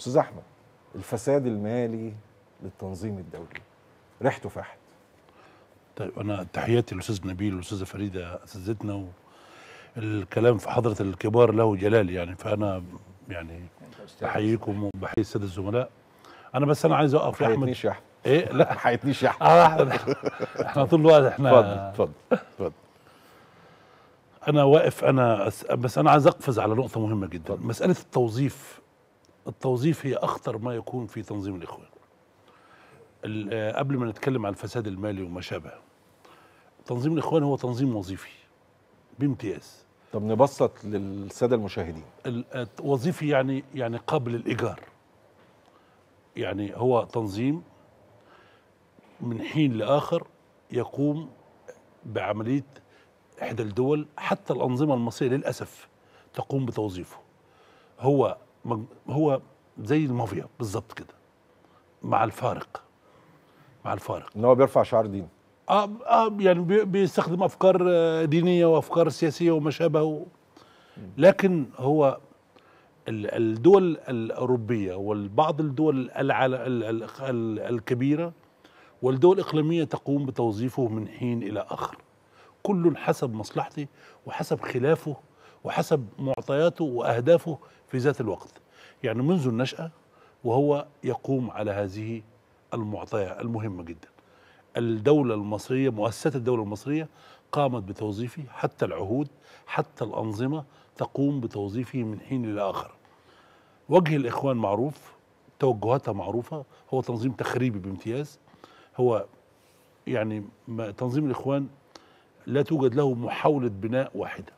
استاذ احمد الفساد المالي للتنظيم الدولي ريحته فحت طيب انا تحياتي للاستاذ نبيل والاستاذه فريده اساتذتنا الكلام في حضره الكبار له جلال يعني فانا يعني بحييكم وبحيي الساده الزملاء انا بس انا عايز اوقف يا احمد يا احمد ايه لا ما حيتنيش يا آه، احمد احنا طول الوقت احنا اتفضل اتفضل اتفضل انا واقف انا بس انا عايز اقفز على نقطه مهمه جدا مساله التوظيف التوظيف هي أخطر ما يكون في تنظيم الإخوان آه، قبل ما نتكلم عن الفساد المالي وما شابه تنظيم الإخوان هو تنظيم وظيفي بامتياز طب نبسط للسادة المشاهدين آه، وظيفي يعني يعني قابل الإيجار يعني هو تنظيم من حين لآخر يقوم بعملية إحدى الدول حتى الأنظمة المصرية للأسف تقوم بتوظيفه هو هو زي المافيا بالظبط كده مع الفارق مع الفارق ان هو بيرفع شعار دين اه اه يعني بيستخدم افكار آه، دينيه وافكار سياسيه وما شابه لكن هو الدول الاوروبيه والبعض الدول الكبيره والدول الاقليميه تقوم بتوظيفه من حين الى اخر كل حسب مصلحته وحسب خلافه وحسب معطياته واهدافه في ذات الوقت يعني منذ النشاه وهو يقوم على هذه المعطيه المهمه جدا الدوله المصريه مؤسسه الدوله المصريه قامت بتوظيفه حتى العهود حتى الانظمه تقوم بتوظيفه من حين الى اخر وجه الاخوان معروف توجهاتها معروفه هو تنظيم تخريبي بامتياز هو يعني تنظيم الاخوان لا توجد له محاوله بناء واحده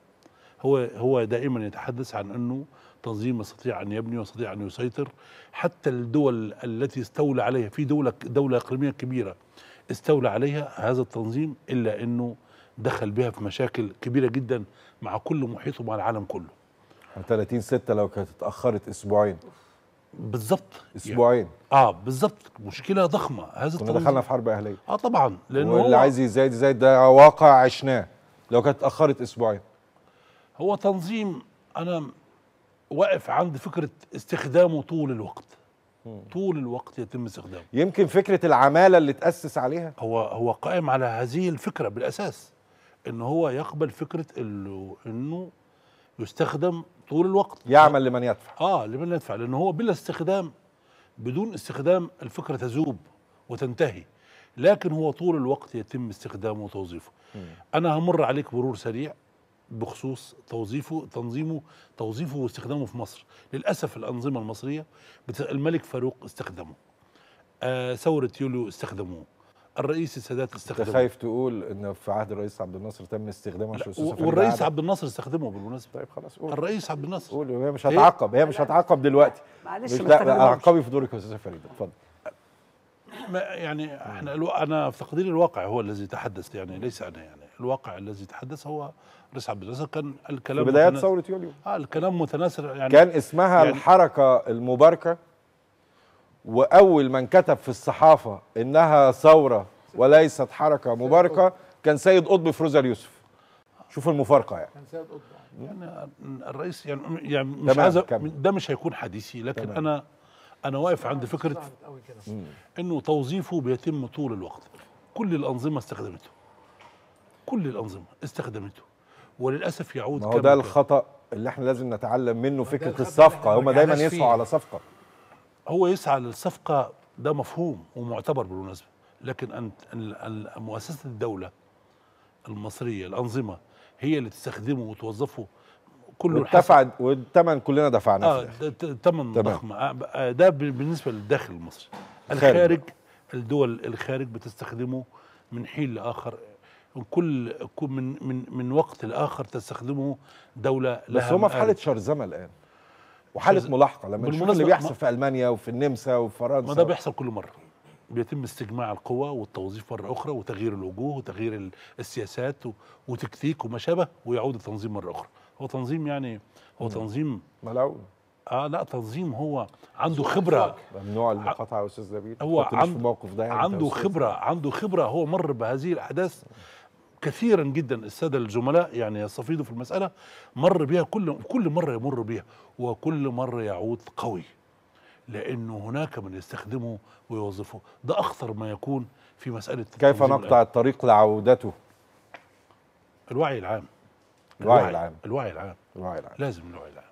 هو هو دائما يتحدث عن انه تنظيم يستطيع ان يبني ويستطيع ان يسيطر حتى الدول التي استولى عليها في دوله دوله اقليميه كبيره استولى عليها هذا التنظيم الا انه دخل بها في مشاكل كبيره جدا مع كل محيطه مع العالم كله 30 يعني 6 لو كانت اتاخرت اسبوعين بالظبط اسبوعين يعني. اه بالظبط مشكله ضخمه هذا كنا دخلنا في حرب اهليه اه طبعا لانه اللي عايز يزايد زايد ده واقع عشناه لو كانت اتاخرت اسبوعين هو تنظيم انا واقف عند فكره استخدامه طول الوقت طول الوقت يتم استخدامه يمكن فكره العماله اللي تاسس عليها هو هو قائم على هذه الفكره بالاساس ان هو يقبل فكره انه انه يستخدم طول الوقت يعمل لمن يدفع اه لمن يدفع لان هو بلا استخدام بدون استخدام الفكره تذوب وتنتهي لكن هو طول الوقت يتم استخدامه وتوظيفه انا همر عليك مرور سريع بخصوص توظيفه تنظيمه توظيفه واستخدامه في مصر للأسف الأنظمة المصرية الملك فاروق استخدمه آه ثورة يوليو استخدموه الرئيس السادات استخدمه انت خايف تقول ان في عهد الرئيس عبد الناصر تم استخدامه مش والرئيس عبد الناصر استخدمه بالمناسبه طيب خلاص قول الرئيس عبد الناصر قول هي مش إيه؟ هتعاقب هي مش هتعاقب دلوقتي معلش مش اعقبي في دورك يا استاذ فريد اتفضل يعني احنا انا في تقدير الواقع هو الذي تحدث يعني ليس انا يعني الواقع الذي تحدث هو رئيس عبد الناصر كان الكلام في بدايات ثوره يوليو اه الكلام متناسر يعني كان اسمها يعني الحركه المباركه واول من كتب في الصحافه انها ثوره وليست حركه مباركه كان سيد قطب فروزر اليوسف شوف المفارقه يعني كان سيد قطب يعني الرئيس يعني يعني مش عايز ده مش هيكون حديثي لكن تمام. انا انا واقف عند فكره انه توظيفه بيتم طول الوقت كل الانظمه استخدمته كل الانظمه استخدمته وللاسف يعود ما هو ده الخطا اللي احنا لازم نتعلم منه فكره الصفقه هم دايما يسعوا على صفقه هو يسعى للصفقه ده مفهوم ومعتبر بالمناسبه لكن ان مؤسسه الدوله المصريه الانظمه هي اللي تستخدمه وتوظفه كله ودفع والثمن كلنا دفعناه اه ثمن ضخم ده آه، آه، بالنسبه للداخل المصري الخارج الدول الخارج بتستخدمه من حين لاخر كل من من من وقت لاخر تستخدمه دوله لها بس هم في حاله شرذمه الان وحاله ملاحقه لما نشوف اللي بيحصل في المانيا وفي النمسا وفي فرنسا ما ده بيحصل كل مره بيتم استجماع القوى والتوظيف مرة أخرى وتغيير الوجوه وتغيير السياسات وتكتيك وما شابه ويعود التنظيم مرة أخرى هو تنظيم يعني هو تنظيم ملعون اه لا تنظيم هو عنده خبره ممنوع المقاطعه يا استاذ نبيل هو عند في الموقف ده يعني عنده خبره عنده خبره هو مر بهذه الاحداث كثيرا جدا الساده الزملاء يعني يستفيضوا في المساله مر بها كل كل مره يمر بها وكل مره يعود قوي لانه هناك من يستخدمه ويوظفه ده اخطر ما يكون في مساله كيف نقطع الآن. الطريق لعودته الوعي العام الوعي, الوعي العام الوعي العام الوعي العام لازم الوعي العام